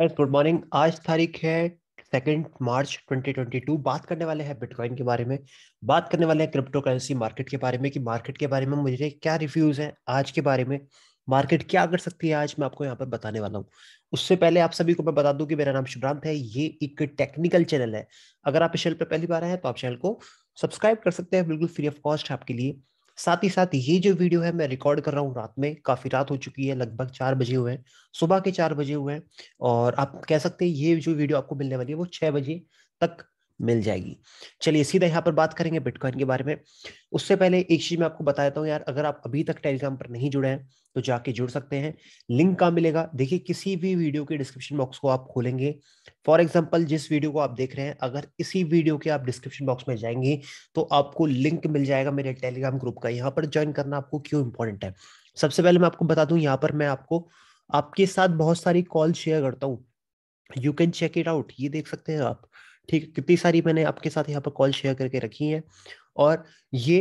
good morning आज तारीख है सेकेंड मार्च 2022 बात करने वाले हैं बिटकॉइन के बारे में बात करने वाले हैं क्रिप्टो करेंसी मार्केट के बारे में कि मार्केट के बारे में मुझे क्या रिव्यूज हैं आज के बारे में मार्केट क्या कर सकती है आज मैं आपको यहाँ पर बताने वाला हूँ उससे पहले आप सभी को मैं बता दूं कि मेरा नाम शुभ्रांत है ये एक टेक्निकल चैनल है अगर आप इस चैनल पर पहली बार आए हैं तो आप चैनल को सब्सक्राइब कर सकते हैं बिल्कुल फ्री ऑफ कॉस्ट आपके लिए साथ ही साथ ये जो वीडियो है मैं रिकॉर्ड कर रहा हूँ रात में काफ़ी रात हो चुकी है लगभग चार बजे हुए हैं सुबह के चार बजे हुए हैं और आप कह सकते हैं ये जो वीडियो आपको मिलने वाली है वो छह बजे तक मिल जाएगी चलिए सीधा यहाँ पर बात करेंगे बिटकॉइन के बारे में उससे पहले एक चीज मैं आपको बता देता हूँ यार अगर आप अभी तक टेलीग्राम पर नहीं जुड़े हैं तो जाके जुड़ सकते हैं लिंक कहाँ मिलेगा देखिए किसी भी वीडियो के डिस्क्रिप्शन बॉक्स को आप खोलेंगे फॉर एग्जाम्पल जिस वीडियो को आप देख रहे हैं अगर इसी वीडियो के आप डिस्क्रिप्शन बॉक्स में जाएंगे तो आपको लिंक मिल जाएगा मेरे टेलीग्राम ग्रुप का यहाँ पर ज्वाइन करना आपको क्यों इंपॉर्टेंट है सबसे पहले मैं आपको बता दूं यहाँ पर मैं आपको आपके साथ बहुत सारी कॉल शेयर करता हूँ you can check it out ये देख सकते हैं आप ठीक है कितनी सारी मैंने आपके साथ यहाँ पर कॉल शेयर करके रखी है और ये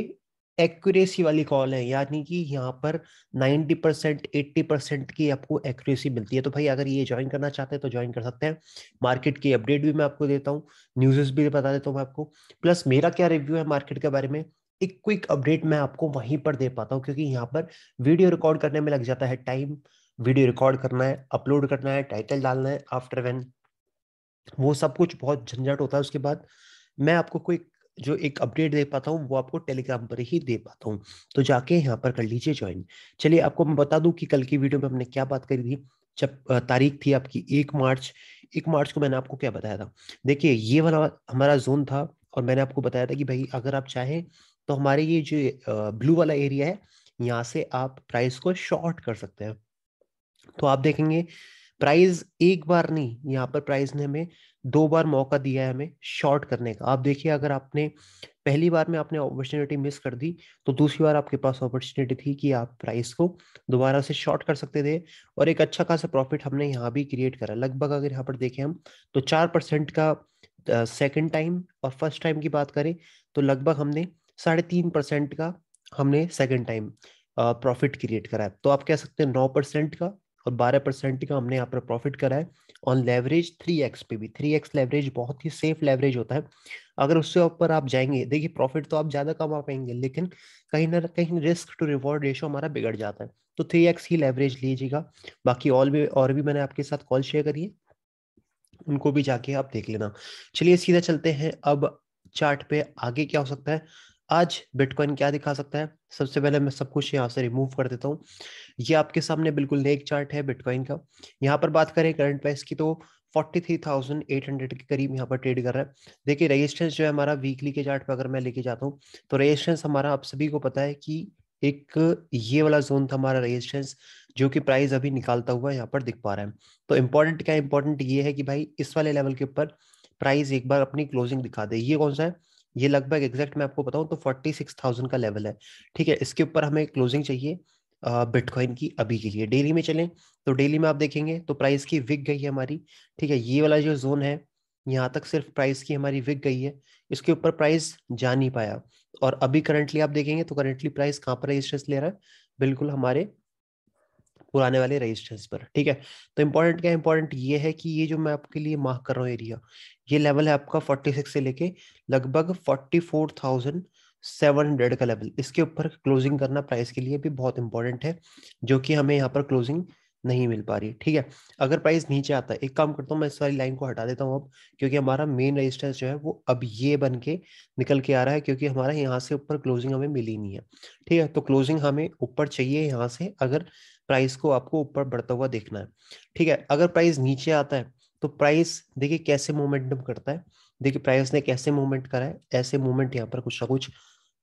एक्यूरेसी वाली कॉल है यानी कि यहाँ पर 90 परसेंट एट्टी परसेंट की आपको एक्यूरेसी मिलती है तो भाई अगर ये ज्वाइन करना चाहते हैं तो ज्वाइन कर सकते हैं मार्केट की अपडेट भी मैं आपको देता हूँ न्यूज़ भी बता देता हूँ मैं आपको प्लस मेरा क्या रिव्यू है मार्केट के बारे में एक क्विक अपडेट मैं आपको वहीं पर दे पाता हूँ क्योंकि यहाँ पर वीडियो रिकॉर्ड करने में लग जाता है टाइम वीडियो रिकॉर्ड करना है अपलोड करना है टाइटल डालना है आफ्टर वेन वो सब कुछ बहुत झंझट होता है उसके बाद मैं आपको कोई जो एक अपडेट दे पाता हूँ वो आपको टेलीग्राम पर ही दे पाता हूँ तो जाके यहाँ पर कर लीजिए ज्वाइन चलिए आपको मैं बता दूं कि कल की वीडियो में हमने क्या बात करी थी जब तारीख थी आपकी एक मार्च एक मार्च को मैंने आपको क्या बताया था देखिए ये वाला हमारा जोन था और मैंने आपको बताया था कि भाई अगर आप चाहें तो हमारे ये जो ब्लू वाला एरिया है यहाँ से आप प्राइस को शॉर्ट कर सकते हैं तो आप देखेंगे प्राइज एक बार नहीं यहाँ पर प्राइज ने हमें दो बार मौका दिया है हमें शॉर्ट करने का आप देखिए अगर आपने पहली बार में आपने अपॉर्चुनिटी मिस कर दी तो दूसरी बार आपके पास अपॉर्चुनिटी थी कि आप प्राइस को दोबारा से शॉर्ट कर सकते थे और एक अच्छा खासा प्रॉफिट हमने यहाँ भी क्रिएट करा लगभग अगर यहाँ पर देखें हम तो चार परसेंट का सेकेंड टाइम और फर्स्ट टाइम की बात करें तो लगभग हमने साढ़े तीन परसेंट का हमने सेकेंड टाइम प्रॉफिट क्रिएट करा है तो आप कह सकते हैं नौ परसेंट का और 12 परसेंट का हमने यहाँ पर प्रॉफिट करा है ऑन लेवरेज 3x पे भी 3x लेवरेज बहुत ही सेफ लेवरेज होता है अगर उससे ऊपर आप जाएंगे देखिए प्रॉफिट तो आप ज़्यादा कमा पाएंगे लेकिन कहीं ना कहीं रिस्क टू रिवॉर्ड रेशो हमारा बिगड़ जाता है तो थ्री एक्स ही लेवरेज लीजिएगा बाकी और भी और भी मैंने आपके साथ कॉल शेयर करी है उनको भी जाके आप देख लेना चलिए सीधा चलते हैं अब चार्ट पे आगे क्या हो सकता है आज बिटकॉइन क्या दिखा सकता है सबसे पहले मैं सब कुछ यहाँ से रिमूव कर देता हूँ ये आपके सामने बिल्कुल नेक चार्ट है बिटकॉइन का यहाँ पर बात करें करंट प्राइस की तो 43,800 के करीब यहाँ पर ट्रेड कर रहा है देखिए रेजिस्टेंस जो है हमारा वीकली के चार्ट पर अगर मैं लेके जाता हूँ तो रेजिस्टेंस हमारा आप सभी को पता है कि एक ये वाला जोन था हमारा रेजिस्टेंस जो कि प्राइस अभी निकालता हुआ यहाँ पर दिख पा रहा है तो इम्पोर्टेंट क्या इम्पोर्टेंट ये है कि भाई इस वाले लेवल के ऊपर प्राइस एक बार अपनी क्लोजिंग दिखा दे ये कौन सा है ये लगभग एग्जैक्ट मैं आपको बताऊं तो फोर्टी सिक्स थाउजेंड का लेवल है ठीक है इसके ऊपर हमें क्लोजिंग चाहिए बिटकॉइन की अभी के लिए डेली में चलें तो डेली में आप देखेंगे तो प्राइस की विक गई है हमारी ठीक है ये वाला जो जोन है यहाँ तक सिर्फ प्राइस की हमारी विक गई है इसके ऊपर प्राइस जा नहीं पाया और अभी करंटली आप देखेंगे तो करंटली प्राइस कहाँ पर रजिस्ट्रेस ले रहा है बिल्कुल हमारे पुराने वाले रजिस्टर्स पर ठीक है तो इम्पोर्टेंट क्या इम्पोर्टेंट ये है कि ये जो मैं आपके लिए मार्क कर रहा हूँ एरिया ये लेवल है आपका 46 से लेके लगभग 44,700 का लेवल इसके ऊपर क्लोजिंग करना प्राइस के लिए भी बहुत इंपॉर्टेंट है जो कि हमें यहाँ पर क्लोजिंग नहीं मिल पा रही ठीक है अगर प्राइस नीचे आता है एक काम करता हूँ मैं इस वाली लाइन को हटा देता हूँ अब क्योंकि हमारा मेन रजिस्टेंस जो है वो अब ये बन के निकल के आ रहा है क्योंकि हमारा यहाँ से ऊपर क्लोजिंग हमें मिली नहीं है ठीक है तो क्लोजिंग हमें ऊपर चाहिए यहाँ से अगर प्राइस को आपको ऊपर बढ़ता हुआ देखना है ठीक है अगर प्राइस नीचे आता है तो प्राइस देखिए कैसे मोमेंटम करता है देखिए प्राइस ने कैसे मूवमेंट करा है ऐसे मूवमेंट यहाँ पर कुछ ना कुछ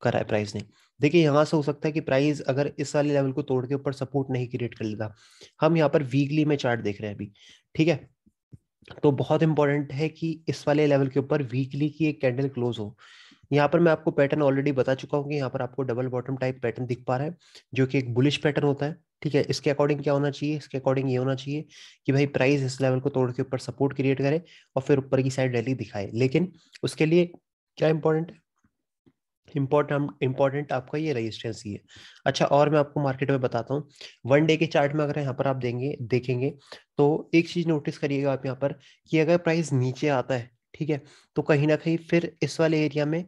करा है प्राइस ने देखिए यहाँ से हो सकता है कि प्राइस अगर इस वाले लेवल को तोड़ के ऊपर सपोर्ट नहीं क्रिएट कर लेता हम यहाँ पर वीकली में चार्ट देख रहे हैं अभी ठीक है तो बहुत इंपॉर्टेंट है कि इस वाले लेवल के ऊपर वीकली की एक कैंडल क्लोज हो यहाँ पर मैं आपको पैटर्न ऑलरेडी बता चुका हूँ कि यहाँ पर आपको डबल बॉटम टाइप पैटर्न दिख पा रहा है जो कि एक बुलिश पैटर्न होता है ठीक है इसके अकॉर्डिंग क्या होना चाहिए इसके अकॉर्डिंग ये होना चाहिए कि भाई प्राइस इस लेवल को तोड़ के ऊपर सपोर्ट क्रिएट करे और फिर ऊपर की साइड रैली दिखाए लेकिन उसके लिए क्या इंपॉर्टेंट इम्पोर्टेंट इम्पोर्टेंट आपका ये रेजिस्टेंस ही है अच्छा और मैं आपको मार्केट में बताता हूँ वन डे के चार्ट में अगर यहाँ पर आप देंगे देखेंगे तो एक चीज़ नोटिस करिएगा आप यहाँ पर कि अगर प्राइस नीचे आता है ठीक है तो कहीं ना कहीं फिर इस वाले एरिया में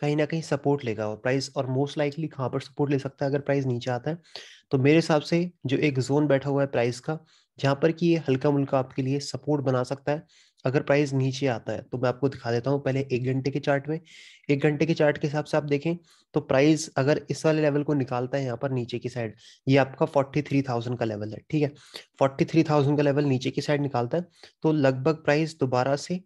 कहीं ना कहीं सपोर्ट लेगा वो प्राइस और मोस्ट लाइकली कहाँ पर सपोर्ट ले सकता है अगर प्राइस नीचे आता है तो मेरे हिसाब से जो एक जोन बैठा हुआ है प्राइस का जहाँ पर कि ये हल्का मुल्का आपके लिए सपोर्ट बना सकता है अगर प्राइस नीचे आता है तो मैं आपको दिखा देता हूँ पहले एक घंटे के चार्ट में एक घंटे के चार्ट के हिसाब से आप देखें तो प्राइस अगर इस वाले लेवल को निकालता है यहाँ पर नीचे की साइड ये आपका फोर्टी थ्री थाउजेंड का लेवल है ठीक है फोर्टी थ्री थाउजेंड का लेवल नीचे की साइड निकालता है तो लगभग प्राइस दोबारा से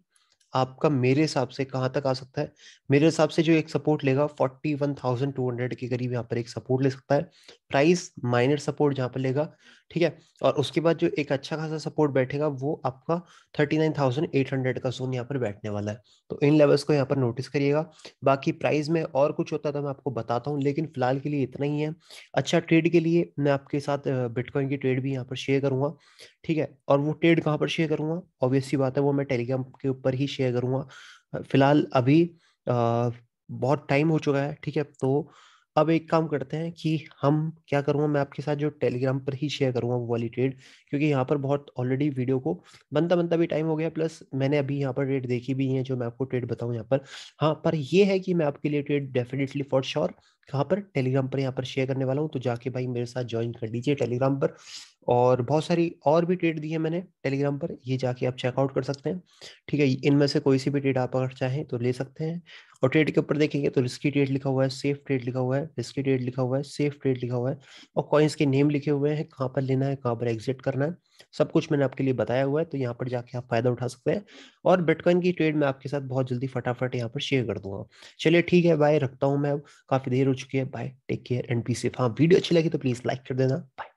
आपका मेरे हिसाब से कहां तक आ सकता है मेरे हिसाब से जो एक सपोर्ट लेगा forty one thousand two hundred के करीब यहाँ पर एक सपोर्ट ले सकता है प्राइस माइनर सपोर्ट जहां पर लेगा ठीक है और उसके बाद जो एक अच्छा खासा सपोर्ट बैठेगा वो आपका thirty nine thousand eight hundred का जोन यहाँ पर बैठने वाला है तो इन लेवल्स को यहाँ पर नोटिस करिएगा बाकी प्राइस में और कुछ होता था तो मैं आपको बताता हूँ लेकिन फिलहाल के लिए इतना ही है अच्छा ट्रेड के लिए मैं आपके साथ बिटकॉइन की ट्रेड भी यहाँ पर शेयर करूंगा ठीक है और वो ट्रेड कहाँ पर शेयर करूंगा ऑब्वियसली बात है वो मैं टेलीग्राम के ऊपर ही शेयर करूंगा फिलहाल अभी आ, बहुत टाइम हो चुका है ठीक है तो अब एक काम करते हैं कि हम क्या करूँगा मैं आपके साथ जो टेलीग्राम पर ही शेयर करूँगा वो वाली ट्रेड क्योंकि यहाँ पर बहुत ऑलरेडी वीडियो को बनता बनता भी टाइम हो गया प्लस मैंने अभी यहाँ पर ट्रेड देखी भी है जो मैं आपको ट्रेड बताऊँ यहाँ पर हाँ पर ये है कि मैं आपके लिए ट्रेड डेफिनेटली फॉर श्योर कहाँ पर टेलीग्राम पर यहाँ पर शेयर करने वाला हूँ तो जाके भाई मेरे साथ ज्वाइन कर लीजिए टेलीग्राम पर और बहुत सारी और भी ट्रेड दी है मैंने टेलीग्राम पर ये जाके आप चेकआउट कर सकते हैं ठीक है इनमें से कोई सी भी ट्रेड आप अगर चाहें तो ले सकते हैं और ट्रेड के ऊपर देखेंगे तो रिस्की ट्रेड लिखा हुआ है सेफ ट्रेड लिखा हुआ है रिस्की ट्रेड लिखा हुआ है सेफ ट्रेड लिखा हुआ है और कॉइन्स के नेम लिखे हुए हैं कहाँ पर लेना है कहाँ पर एग्जिट करना है सब कुछ मैंने आपके लिए बताया हुआ है तो यहाँ पर जाके आप फायदा उठा सकते हैं और बिटकॉइन की ट्रेड मैं आपके साथ बहुत जल्दी फटाफट यहाँ पर शेयर कर दूंगा चलिए ठीक है बाय रखता हूँ मैं अब काफी देर हो चुकी है bye take care and be safe हाँ वीडियो अच्छी लगी तो प्लीज लाइक कर देना बाय